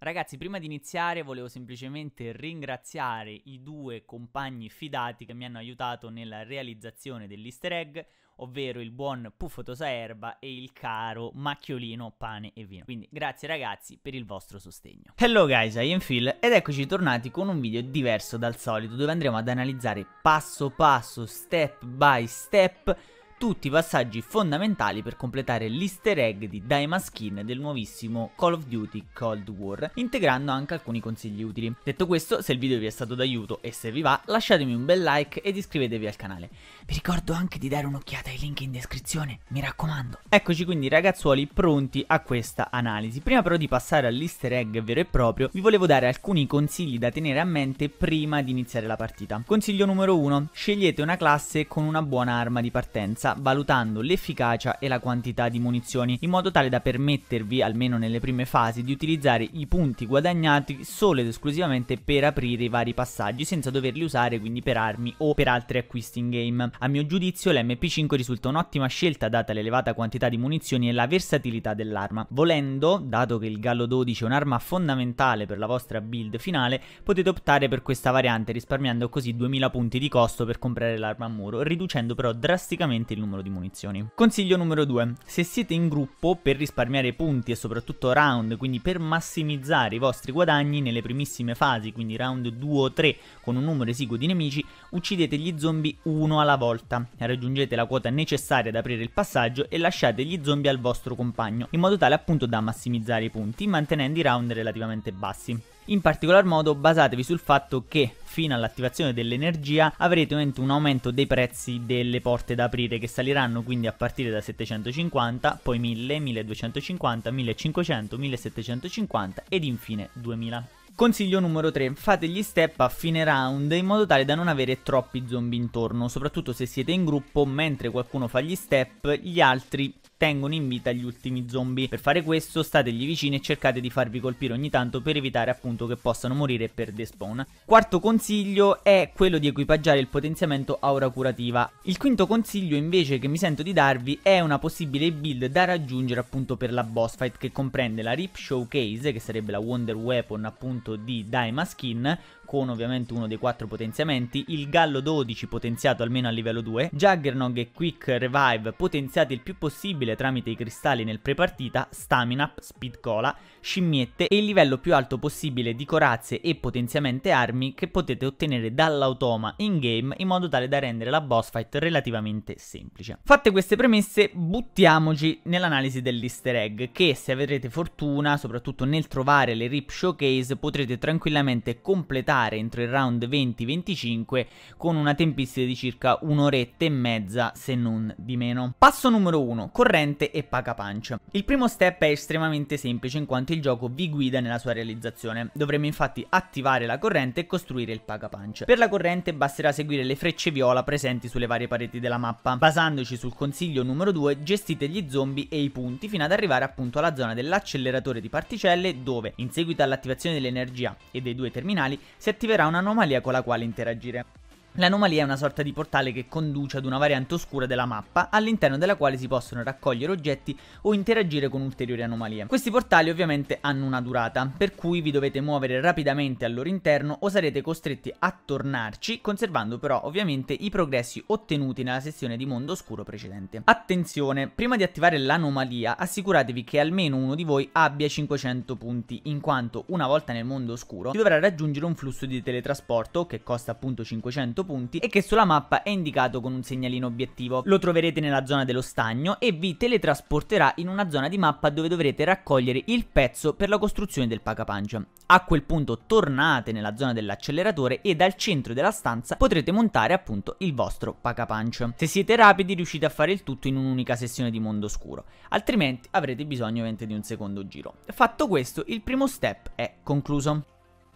Ragazzi, prima di iniziare volevo semplicemente ringraziare i due compagni fidati che mi hanno aiutato nella realizzazione dell'easter egg, ovvero il buon Puffo Tosaerba e il caro Macchiolino Pane e Vino. Quindi grazie ragazzi per il vostro sostegno. Hello guys, I am Phil ed eccoci tornati con un video diverso dal solito dove andremo ad analizzare passo passo, step by step tutti i passaggi fondamentali per completare l'easter egg di Daima Skin del nuovissimo Call of Duty Cold War, integrando anche alcuni consigli utili. Detto questo, se il video vi è stato d'aiuto e se vi va, lasciatemi un bel like ed iscrivetevi al canale. Vi ricordo anche di dare un'occhiata ai link in descrizione, mi raccomando. Eccoci quindi ragazzuoli pronti a questa analisi. Prima però di passare all'easter egg vero e proprio, vi volevo dare alcuni consigli da tenere a mente prima di iniziare la partita. Consiglio numero 1, scegliete una classe con una buona arma di partenza sicurezza valutando l'efficacia e la quantità di munizioni, in modo tale da permettervi, almeno nelle prime fasi, di utilizzare i punti guadagnati solo ed esclusivamente per aprire i vari passaggi, senza doverli usare quindi per armi o per altri acquisti in game. A mio giudizio l'MP5 risulta un'ottima scelta data l'elevata quantità di munizioni e la versatilità dell'arma. Volendo, dato che il Gallo 12 è un'arma fondamentale per la vostra build finale, potete optare per questa variante risparmiando così 2000 punti di costo per comprare l'arma a muro, riducendo però drasticamente il il numero di munizioni. Consiglio numero 2. Se siete in gruppo, per risparmiare punti e soprattutto round, quindi per massimizzare i vostri guadagni nelle primissime fasi, quindi round 2 o 3 con un numero esiguo di nemici, uccidete gli zombie uno alla volta. Raggiungete la quota necessaria ad aprire il passaggio e lasciate gli zombie al vostro compagno, in modo tale appunto da massimizzare i punti, mantenendo i round relativamente bassi. In particolar modo basatevi sul fatto che fino all'attivazione dell'energia avrete un aumento dei prezzi delle porte da aprire che saliranno quindi a partire da 750, poi 1000, 1250, 1500, 1750 ed infine 2000. Consiglio numero 3, fate gli step a fine round in modo tale da non avere troppi zombie intorno, soprattutto se siete in gruppo, mentre qualcuno fa gli step, gli altri tengono in vita gli ultimi zombie. Per fare questo stategli vicini e cercate di farvi colpire ogni tanto per evitare appunto che possano morire per despawn. Quarto consiglio è quello di equipaggiare il potenziamento aura curativa. Il quinto consiglio invece che mi sento di darvi è una possibile build da raggiungere appunto per la boss fight che comprende la Rip Showcase che sarebbe la Wonder Weapon appunto di Daima Skin con ovviamente uno dei quattro potenziamenti, il Gallo 12 potenziato almeno a livello 2, Juggernog e Quick Revive potenziati il più possibile tramite i cristalli nel prepartita, Stamina, Speed Cola, Scimmiette e il livello più alto possibile di corazze e potenziamente armi che potete ottenere dall'automa in game in modo tale da rendere la boss fight relativamente semplice. Fatte queste premesse buttiamoci nell'analisi dell'easter egg che se avrete fortuna soprattutto nel trovare le rip showcase potrete tranquillamente completare completare entro il round 20-25 con una tempistica di circa un'oretta e mezza se non di meno. Passo numero 1, corrente e paga punch. Il primo step è estremamente semplice in quanto il gioco vi guida nella sua realizzazione. Dovremo infatti attivare la corrente e costruire il paga punch. Per la corrente basterà seguire le frecce viola presenti sulle varie pareti della mappa. Basandoci sul consiglio numero 2, gestite gli zombie e i punti fino ad arrivare appunto alla zona dell'acceleratore di particelle dove, in seguito all'attivazione dell'energia e dei due terminali, si si attiverà un'anomalia con la quale interagire. L'anomalia è una sorta di portale che conduce ad una variante oscura della mappa, all'interno della quale si possono raccogliere oggetti o interagire con ulteriori anomalie. Questi portali ovviamente hanno una durata, per cui vi dovete muovere rapidamente al loro interno o sarete costretti a tornarci, conservando però ovviamente i progressi ottenuti nella sessione di mondo oscuro precedente. Attenzione, prima di attivare l'anomalia assicuratevi che almeno uno di voi abbia 500 punti, in quanto una volta nel mondo oscuro dovrà raggiungere un flusso di teletrasporto che costa appunto 500 punti punti e che sulla mappa è indicato con un segnalino obiettivo. Lo troverete nella zona dello stagno e vi teletrasporterà in una zona di mappa dove dovrete raccogliere il pezzo per la costruzione del pacapunch. A quel punto tornate nella zona dell'acceleratore e dal centro della stanza potrete montare appunto il vostro pacapunch. Se siete rapidi riuscite a fare il tutto in un'unica sessione di mondo scuro, altrimenti avrete bisogno ovviamente di un secondo giro. Fatto questo il primo step è concluso.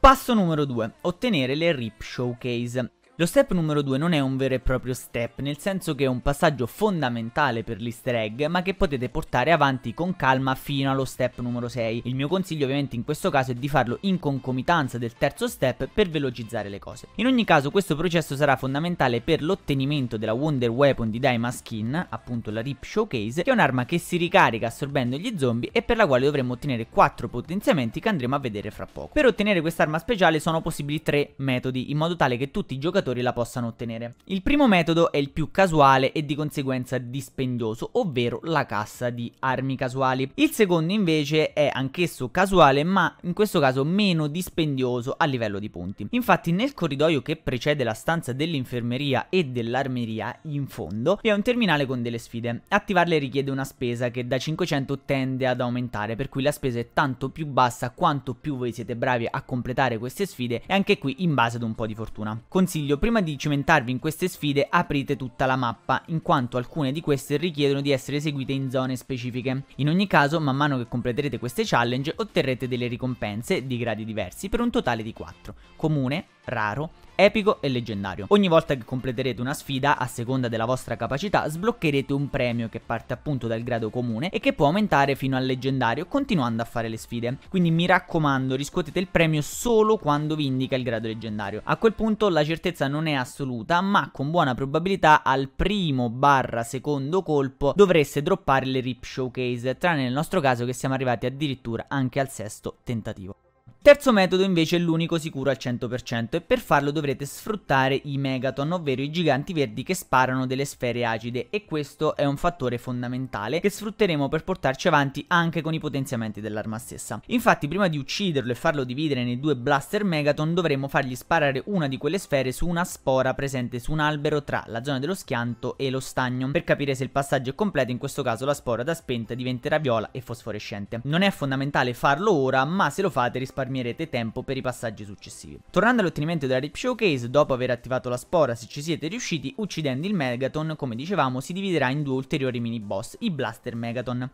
Passo numero 2. Ottenere le RIP Showcase. Lo step numero 2 non è un vero e proprio step, nel senso che è un passaggio fondamentale per l'easter egg, ma che potete portare avanti con calma fino allo step numero 6. Il mio consiglio ovviamente in questo caso è di farlo in concomitanza del terzo step per velocizzare le cose. In ogni caso questo processo sarà fondamentale per l'ottenimento della Wonder Weapon di Daima Skin, appunto la Rip Showcase, che è un'arma che si ricarica assorbendo gli zombie e per la quale dovremo ottenere 4 potenziamenti che andremo a vedere fra poco. Per ottenere quest'arma speciale sono possibili 3 metodi, in modo tale che tutti i giocatori giocatori la possano ottenere. Il primo metodo è il più casuale e di conseguenza dispendioso, ovvero la cassa di armi casuali. Il secondo invece è anch'esso casuale, ma in questo caso meno dispendioso a livello di punti. Infatti nel corridoio che precede la stanza dell'infermeria e dell'armeria, in fondo, vi è un terminale con delle sfide. Attivarle richiede una spesa che da 500 tende ad aumentare, per cui la spesa è tanto più bassa quanto più voi siete bravi a completare queste sfide e anche qui in base ad un po' di fortuna. Consiglio consiglio, prima di cimentarvi in queste sfide, aprite tutta la mappa, in quanto alcune di queste richiedono di essere eseguite in zone specifiche. In ogni caso, man mano che completerete queste challenge, otterrete delle ricompense di gradi diversi per un totale di 4. Comune, raro, epico e leggendario. Ogni volta che completerete una sfida, a seconda della vostra capacità, sbloccherete un premio che parte appunto dal grado comune e che può aumentare fino al leggendario continuando a fare le sfide. Quindi mi raccomando, riscuotete il premio solo quando vi indica il grado leggendario. A quel punto la certezza non è assoluta, ma con buona probabilità al primo barra secondo colpo dovreste droppare le rip showcase, tranne nel nostro caso che siamo arrivati addirittura anche al sesto tentativo. Terzo metodo invece è l'unico sicuro al 100% e per farlo dovrete sfruttare i megaton, ovvero i giganti verdi che sparano delle sfere acide e questo è un fattore fondamentale che sfrutteremo per portarci avanti anche con i potenziamenti dell'arma stessa. Infatti prima di ucciderlo e farlo dividere nei due blaster megaton dovremo fargli sparare una di quelle sfere su una spora presente su un albero tra la zona dello schianto e lo stagno per capire se il passaggio è completo in questo caso la spora da spenta diventerà viola e fosforescente. Non è fondamentale farlo ora ma se lo fate risparmiate risparmierete tempo per i passaggi successivi. Tornando all'ottenimento della Rip Showcase, dopo aver attivato la spora se ci siete riusciti, uccidendo il Megaton, come dicevamo, si dividerà in due ulteriori mini boss, i Blaster Megaton.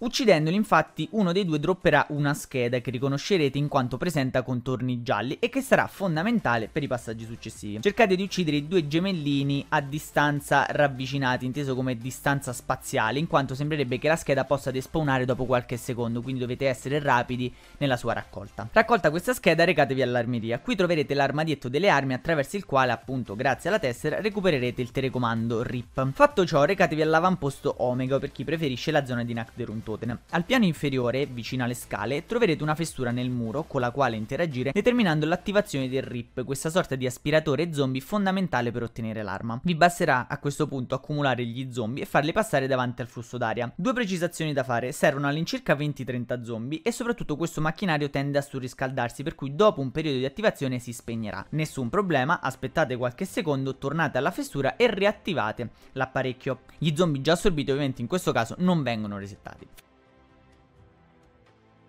Uccidendoli infatti uno dei due dropperà una scheda che riconoscerete in quanto presenta contorni gialli e che sarà fondamentale per i passaggi successivi. Cercate di uccidere i due gemellini a distanza ravvicinati, inteso come distanza spaziale, in quanto sembrerebbe che la scheda possa despawnare dopo qualche secondo, quindi dovete essere rapidi nella sua raccolta. Raccolta questa scheda recatevi all'armeria, qui troverete l'armadietto delle armi attraverso il quale appunto grazie alla tessera recupererete il telecomando RIP. Fatto ciò recatevi all'avamposto Omega per chi preferisce la zona di Nakderun Toten. Al piano inferiore, vicino alle scale, troverete una fessura nel muro con la quale interagire determinando l'attivazione del RIP, questa sorta di aspiratore zombie fondamentale per ottenere l'arma. Vi basterà a questo punto accumulare gli zombie e farli passare davanti al flusso d'aria. Due precisazioni da fare, servono all'incirca 20-30 zombie e soprattutto questo macchinario tende a surriscaldarsi per cui dopo un periodo di attivazione si spegnerà. Nessun problema, aspettate qualche secondo, tornate alla fessura e riattivate l'apparecchio. Gli zombie già assorbiti ovviamente in questo caso non vengono resettati.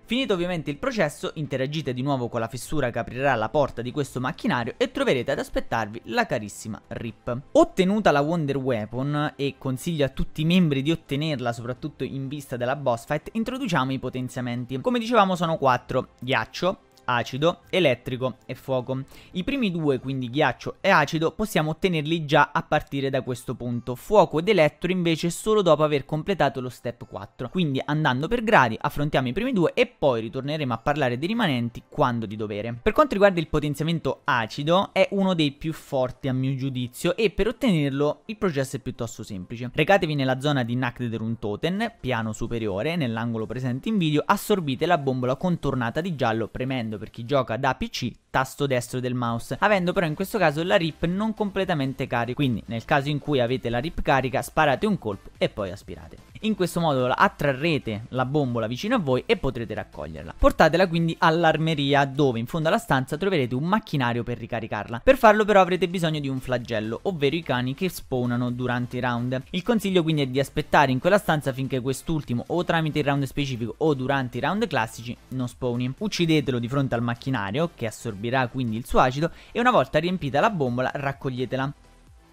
Finito ovviamente il processo, interagite di nuovo con la fessura che aprirà la porta di questo macchinario e troverete ad aspettarvi la carissima RIP. Ottenuta la Wonder Weapon, e consiglio a tutti i membri di ottenerla soprattutto in vista della boss fight, introduciamo i potenziamenti. Come dicevamo sono 4, ghiaccio, acido, elettrico e fuoco. I primi due, quindi ghiaccio e acido, possiamo ottenerli già a partire da questo punto. Fuoco ed elettro invece solo dopo aver completato lo step 4. Quindi andando per gradi affrontiamo i primi due e poi ritorneremo a parlare dei rimanenti quando di dovere. Per quanto riguarda il potenziamento acido, è uno dei più forti a mio giudizio e per ottenerlo il processo è piuttosto semplice. Recatevi nella zona di Nakdederun Toten, piano superiore, nell'angolo presente in video, assorbite la bombola contornata di giallo premendo per chi gioca da PC tasto destro del mouse, avendo però in questo caso la RIP non completamente carica, quindi nel caso in cui avete la RIP carica sparate un colpo e poi aspirate. In questo modo attrarrete la bombola vicino a voi e potrete raccoglierla. Portatela quindi all'armeria dove in fondo alla stanza troverete un macchinario per ricaricarla. Per farlo però avrete bisogno di un flagello, ovvero i cani che spawnano durante i round. Il consiglio quindi è di aspettare in quella stanza finché quest'ultimo o tramite il round specifico o durante i round classici non spawni. Uccidetelo di fronte al macchinario che assorbirà quindi il suo acido e una volta riempita la bombola raccoglietela.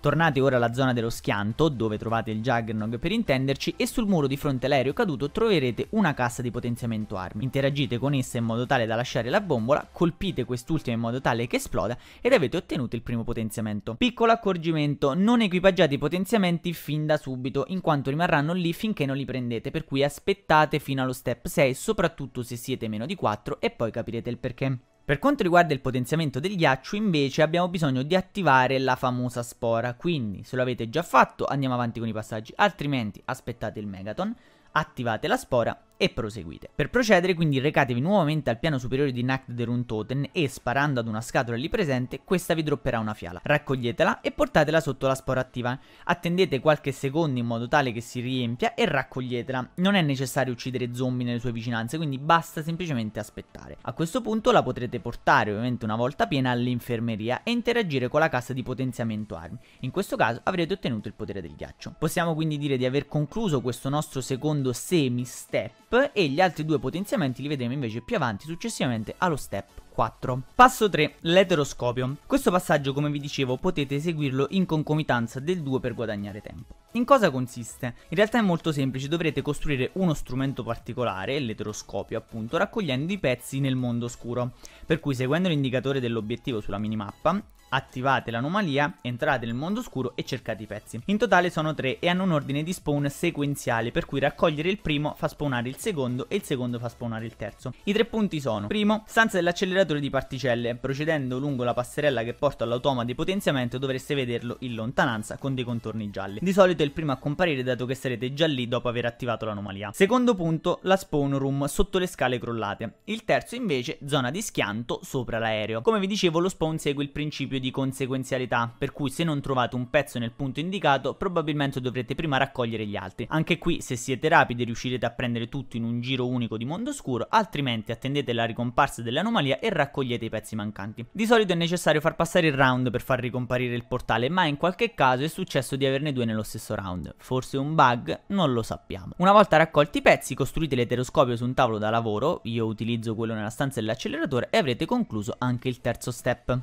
Tornate ora alla zona dello schianto, dove trovate il Juggernog per intenderci, e sul muro di fronte all'aereo caduto troverete una cassa di potenziamento armi. Interagite con essa in modo tale da lasciare la bombola, colpite quest'ultima in modo tale che esploda ed avete ottenuto il primo potenziamento. Piccolo accorgimento, non equipaggiate i potenziamenti fin da subito, in quanto rimarranno lì finché non li prendete, per cui aspettate fino allo step 6, soprattutto se siete meno di 4 e poi capirete il perché. Per quanto riguarda il potenziamento del ghiaccio invece abbiamo bisogno di attivare la famosa spora, quindi se lo avete già fatto andiamo avanti con i passaggi, altrimenti aspettate il Megaton, attivate la spora e proseguite. Per procedere quindi recatevi nuovamente al piano superiore di Nacht der Untoten e sparando ad una scatola lì presente questa vi dropperà una fiala. Raccoglietela e portatela sotto la spora attiva. Attendete qualche secondo in modo tale che si riempia e raccoglietela. Non è necessario uccidere zombie nelle sue vicinanze quindi basta semplicemente aspettare. A questo punto la potrete portare ovviamente una volta piena all'infermeria e interagire con la cassa di potenziamento armi. In questo caso avrete ottenuto il potere del ghiaccio. Possiamo quindi dire di aver concluso questo nostro secondo semi-step step e gli altri due potenziamenti li vedremo invece più avanti successivamente allo step 4. Passo 3, l'eteroscopio. Questo passaggio, come vi dicevo, potete eseguirlo in concomitanza del 2 per guadagnare tempo. In cosa consiste? In realtà è molto semplice, dovrete costruire uno strumento particolare, l'eteroscopio appunto, raccogliendo i pezzi nel mondo oscuro. Per cui seguendo l'indicatore dell'obiettivo sulla minimappa, attivate l'anomalia, entrate nel mondo oscuro e cercate i pezzi. In totale sono tre e hanno un ordine di spawn sequenziale, per cui raccogliere il primo fa spawnare il secondo e il secondo fa spawnare il terzo. I tre punti sono: primo, stanza dell'acceleratore di particelle. Procedendo lungo la passerella che porta all'automa di potenziamento dovreste vederlo in lontananza con dei contorni gialli. Di solito è il primo a comparire dato che sarete già lì dopo aver attivato l'anomalia. Secondo punto, la spawn room sotto le scale crollate. Il terzo invece, zona di schianto sopra l'aereo. Come vi dicevo, lo spawn segue il principio principio di conseguenzialità, per cui se non trovate un pezzo nel punto indicato, probabilmente dovrete prima raccogliere gli altri. Anche qui, se siete rapidi, riuscirete a prendere tutto in un giro unico di mondo scuro, altrimenti attendete la ricomparsa dell'anomalia e raccogliete i pezzi mancanti. Di solito è necessario far passare il round per far ricomparire il portale, ma in qualche caso è successo di averne due nello stesso round. Forse un bug? Non lo sappiamo. Una volta raccolti i pezzi, costruite l'eteroscopio su un tavolo da lavoro, io utilizzo quello nella stanza dell'acceleratore, e avrete concluso anche il terzo step.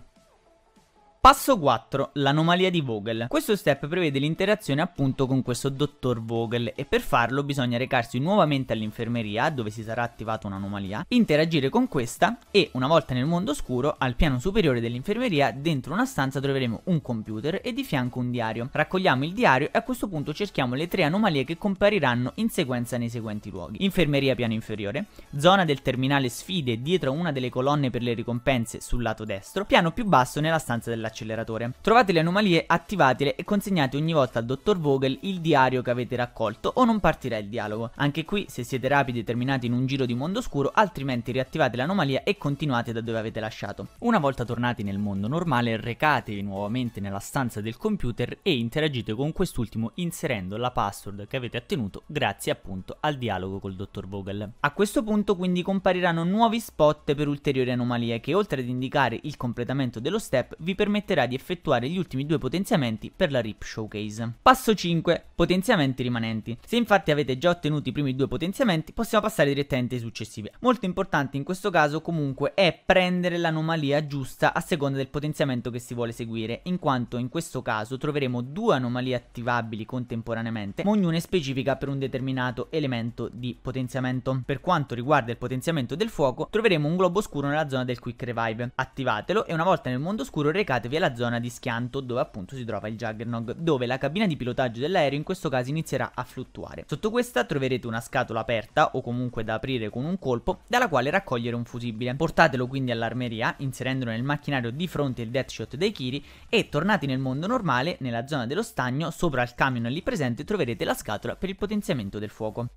Passo 4. L'anomalia di Vogel. Questo step prevede l'interazione appunto con questo dottor Vogel e per farlo bisogna recarsi nuovamente all'infermeria dove si sarà attivata un'anomalia, interagire con questa e una volta nel mondo oscuro al piano superiore dell'infermeria dentro una stanza troveremo un computer e di fianco un diario. Raccogliamo il diario e a questo punto cerchiamo le tre anomalie che compariranno in sequenza nei seguenti luoghi. Infermeria piano inferiore, zona del terminale sfide dietro una delle colonne per le ricompense sul lato destro, piano più basso nella stanza della dell'acceleratore. Trovate le anomalie, attivatele e consegnate ogni volta al dottor Vogel il diario che avete raccolto o non partirà il dialogo. Anche qui se siete rapidi e terminati in un giro di mondo oscuro, altrimenti riattivate l'anomalia e continuate da dove avete lasciato. Una volta tornati nel mondo normale, recatevi nuovamente nella stanza del computer e interagite con quest'ultimo inserendo la password che avete ottenuto grazie appunto al dialogo col dottor Vogel. A questo punto quindi compariranno nuovi spot per ulteriori anomalie che oltre ad indicare il completamento dello step vi permetteranno permetterà di effettuare gli ultimi due potenziamenti per la RIP Showcase. Passo 5. Potenziamenti rimanenti. Se infatti avete già ottenuto i primi due potenziamenti, possiamo passare direttamente ai successivi. Molto importante in questo caso comunque è prendere l'anomalia giusta a seconda del potenziamento che si vuole seguire, in quanto in questo caso troveremo due anomalie attivabili contemporaneamente, ma ognuna è specifica per un determinato elemento di potenziamento. Per quanto riguarda il potenziamento del fuoco, troveremo un globo scuro nella zona del Quick Revive. Attivatelo e una volta nel mondo scuro recatevi avvia la zona di schianto dove appunto si trova il Juggernaut, dove la cabina di pilotaggio dell'aereo in questo caso inizierà a fluttuare. Sotto questa troverete una scatola aperta o comunque da aprire con un colpo, dalla quale raccogliere un fusibile. Portatelo quindi all'armeria, inserendolo nel macchinario di fronte il Deathshot dei Kiri e tornati nel mondo normale, nella zona dello stagno, sopra il camion lì presente troverete la scatola per il potenziamento del fuoco.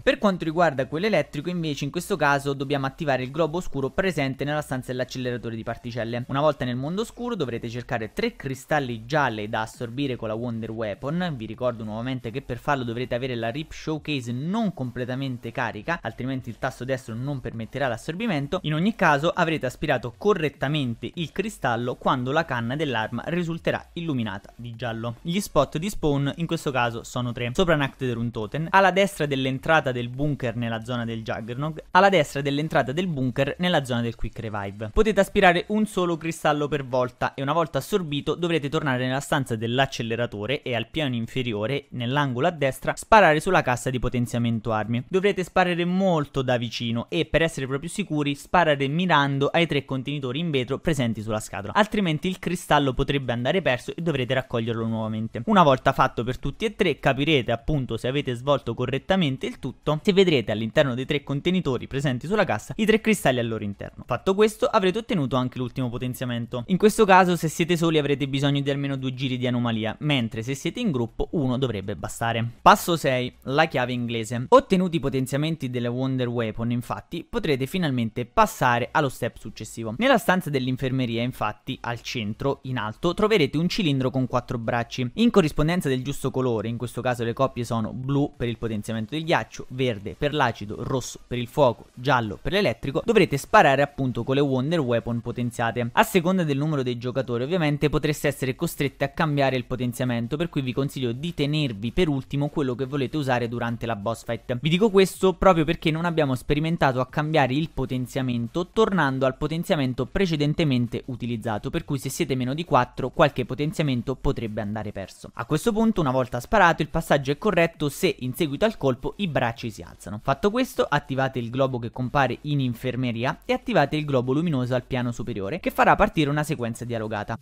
Per quanto riguarda quello elettrico invece in questo caso dobbiamo attivare il globo oscuro presente nella stanza dell'acceleratore di particelle. Una volta nel mondo oscuro dovrete cercare tre cristalli gialli da assorbire con la Wonder Weapon, vi ricordo nuovamente che per farlo dovrete avere la RIP Showcase non completamente carica, altrimenti il tasto destro non permetterà l'assorbimento, in ogni caso avrete aspirato correttamente il cristallo quando la canna dell'arma risulterà illuminata di giallo. Gli spot di spawn in questo caso sono tre, sopra Run Totem, alla destra dell'entrata all'entrata del bunker nella zona del Juggernog, alla destra dell'entrata del bunker nella zona del Quick Revive. Potete aspirare un solo cristallo per volta e una volta assorbito dovrete tornare nella stanza dell'acceleratore e al piano inferiore, nell'angolo a destra, sparare sulla cassa di potenziamento armi. Dovrete sparare molto da vicino e per essere proprio sicuri sparare mirando ai tre contenitori in vetro presenti sulla scatola, altrimenti il cristallo potrebbe andare perso e dovrete raccoglierlo nuovamente. Una volta fatto per tutti e tre capirete appunto se avete svolto correttamente il tutto tutto se vedrete all'interno dei tre contenitori presenti sulla cassa i tre cristalli al loro interno. Fatto questo avrete ottenuto anche l'ultimo potenziamento. In questo caso se siete soli avrete bisogno di almeno due giri di anomalia, mentre se siete in gruppo uno dovrebbe bastare. Passo 6. La chiave inglese. Ottenuti i potenziamenti delle Wonder Weapon infatti potrete finalmente passare allo step successivo. Nella stanza dell'infermeria infatti al centro in alto troverete un cilindro con quattro bracci. In corrispondenza del giusto colore, in questo caso le coppie sono blu per il potenziamento del ghiaccio, verde per l'acido, rosso per il fuoco, giallo per l'elettrico, dovrete sparare appunto con le Wonder Weapon potenziate. A seconda del numero dei giocatori ovviamente potreste essere costretti a cambiare il potenziamento, per cui vi consiglio di tenervi per ultimo quello che volete usare durante la boss fight. Vi dico questo proprio perché non abbiamo sperimentato a cambiare il potenziamento tornando al potenziamento precedentemente utilizzato, per cui se siete meno di 4 qualche potenziamento potrebbe andare perso. A questo punto una volta sparato il passaggio è corretto se in seguito al colpo i bracci ghiaccioi si alzano. Fatto questo, attivate il globo che compare in infermeria e attivate il globo luminoso al piano superiore, che farà partire una sequenza dialogata.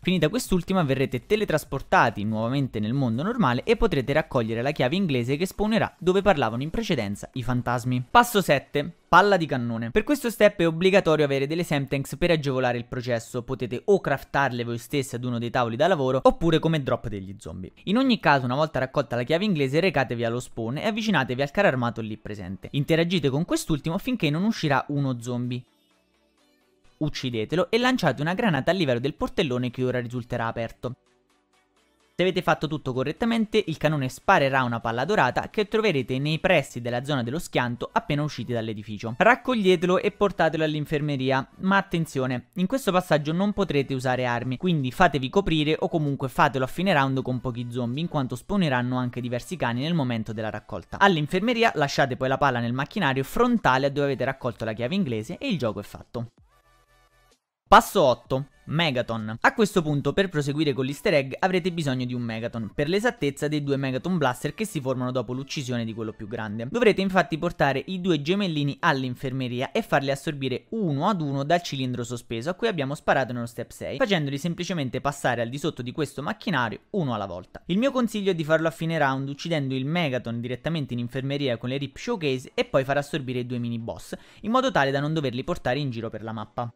Finita quest'ultima verrete teletrasportati nuovamente nel mondo normale e potrete raccogliere la chiave inglese che spawnerà dove parlavano in precedenza i fantasmi. Passo 7. Palla di cannone. Per questo step è obbligatorio avere delle Semtanks per agevolare il processo, potete o craftarle voi stesse ad uno dei tavoli da lavoro oppure come drop degli zombie. In ogni caso una volta raccolta la chiave inglese recatevi allo spawn e avvicinatevi al carro armato lì presente. Interagite con quest'ultimo finché non uscirà uno zombie uccidetelo e lanciate una granata a livello del portellone che ora risulterà aperto. Se avete fatto tutto correttamente, il cannone sparerà una palla dorata che troverete nei pressi della zona dello schianto appena usciti dall'edificio. Raccoglietelo e portatelo all'infermeria, ma attenzione, in questo passaggio non potrete usare armi, quindi fatevi coprire o comunque fatelo a fine round con pochi zombie, in quanto spawneranno anche diversi cani nel momento della raccolta. All'infermeria lasciate poi la palla nel macchinario frontale a dove avete raccolto la chiave inglese e il gioco è fatto. Passo 8. Megaton. A questo punto, per proseguire con l'easter egg, avrete bisogno di un Megaton, per l'esattezza dei due Megaton Blaster che si formano dopo l'uccisione di quello più grande. Dovrete infatti portare i due gemellini all'infermeria e farli assorbire uno ad uno dal cilindro sospeso a cui abbiamo sparato nello step 6, facendoli semplicemente passare al di sotto di questo macchinario uno alla volta. Il mio consiglio è di farlo a fine round uccidendo il Megaton direttamente in infermeria con le rip showcase e poi far assorbire i due mini boss, in modo tale da non doverli portare in giro per la mappa.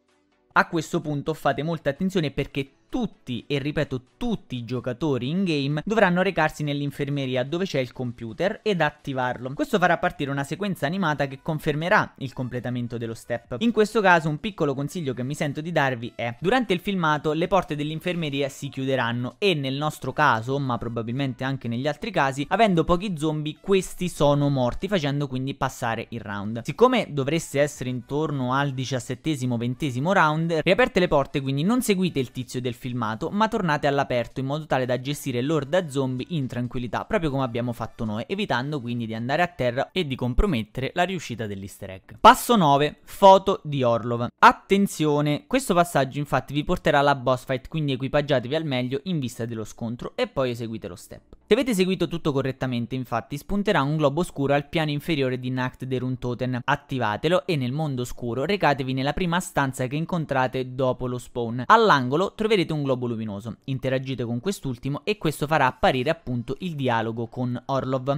A questo punto fate molta attenzione perché tutti, e ripeto tutti i giocatori in game dovranno recarsi nell'infermeria dove c'è il computer ed attivarlo. Questo farà partire una sequenza animata che confermerà il completamento dello step. In questo caso un piccolo consiglio che mi sento di darvi è durante il filmato le porte dell'infermeria si chiuderanno e nel nostro caso, ma probabilmente anche negli altri casi, avendo pochi zombie questi sono morti facendo quindi passare il round. Siccome dovreste essere intorno al 17 20 round, riaperte le porte quindi non seguite il tizio del filmato, ma tornate all'aperto in modo tale da gestire l'orda zombie in tranquillità, proprio come abbiamo fatto noi, evitando quindi di andare a terra e di compromettere la riuscita dell'easter egg. Passo 9, foto di Orlov. Attenzione, questo passaggio infatti vi porterà alla boss fight, quindi equipaggiatevi al meglio in vista dello scontro e poi eseguite lo step. Se avete seguito tutto correttamente, infatti, spunterà un globo scuro al piano inferiore di Nacht Derun Totem. Attivatelo e nel mondo scuro recatevi nella prima stanza che incontrate dopo lo spawn. All'angolo troverete un globo luminoso. Interagite con quest'ultimo e questo farà apparire appunto il dialogo con Orlov.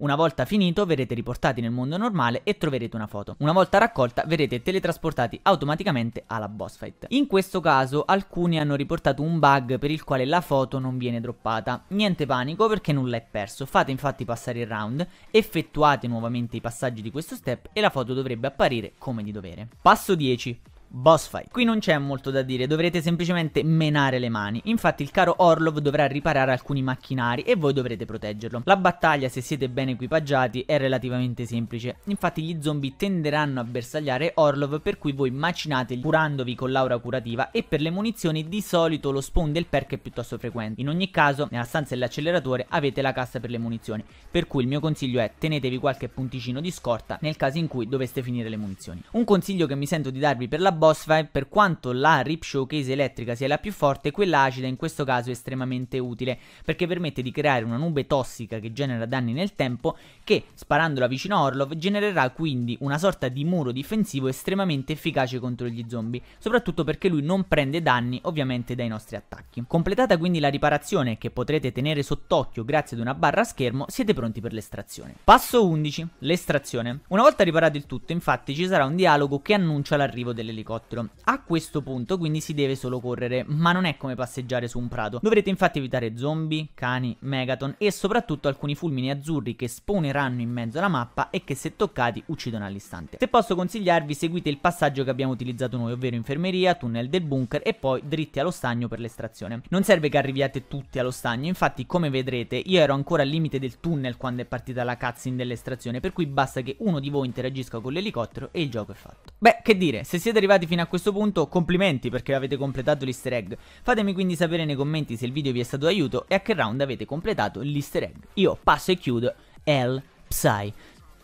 Una volta finito verrete riportati nel mondo normale e troverete una foto. Una volta raccolta verrete teletrasportati automaticamente alla boss fight. In questo caso alcuni hanno riportato un bug per il quale la foto non viene droppata. Niente panico perché nulla è perso, fate infatti passare il round, effettuate nuovamente i passaggi di questo step e la foto dovrebbe apparire come di dovere. Passo 10 boss fight. Qui non c'è molto da dire, dovrete semplicemente menare le mani. Infatti il caro Orlov dovrà riparare alcuni macchinari e voi dovrete proteggerlo. La battaglia, se siete ben equipaggiati, è relativamente semplice. Infatti gli zombie tenderanno a bersagliare Orlov per cui voi macinateli curandovi con l'aura curativa e per le munizioni di solito lo spawn del perk è piuttosto frequente. In ogni caso, nella stanza dell'acceleratore avete la cassa per le munizioni, per cui il mio consiglio è tenetevi qualche punticino di scorta nel caso in cui doveste finire le munizioni. Un consiglio che mi sento di darvi per la boss fight, per quanto la Rip Showcase elettrica sia la più forte, quella acida in questo caso è estremamente utile, perché permette di creare una nube tossica che genera danni nel tempo, che, sparandola vicino a Orlov, genererà quindi una sorta di muro difensivo estremamente efficace contro gli zombie, soprattutto perché lui non prende danni ovviamente dai nostri attacchi. Completata quindi la riparazione, che potrete tenere sott'occhio grazie ad una barra schermo, siete pronti per l'estrazione. Passo 11. L'estrazione. Una volta riparato il tutto, infatti, ci sarà un dialogo che annuncia l'arrivo dell'elicottero elicottero. A questo punto quindi si deve solo correre, ma non è come passeggiare su un prato. Dovrete infatti evitare zombie, cani, megaton e soprattutto alcuni fulmini azzurri che spawneranno in mezzo alla mappa e che se toccati uccidono all'istante. Se posso consigliarvi seguite il passaggio che abbiamo utilizzato noi, ovvero infermeria, tunnel del bunker e poi dritti allo stagno per l'estrazione. Non serve che arriviate tutti allo stagno, infatti come vedrete io ero ancora al limite del tunnel quando è partita la cutscene dell'estrazione, per cui basta che uno di voi interagisca con l'elicottero e il gioco è fatto. Beh, che dire, se siete arrivati arrivati fino a questo punto, complimenti perché avete completato l'easter egg. Fatemi quindi sapere nei commenti se il video vi è stato d'aiuto e a che round avete completato l'easter egg. Io passo e chiudo El Psy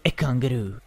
e Kangaroo.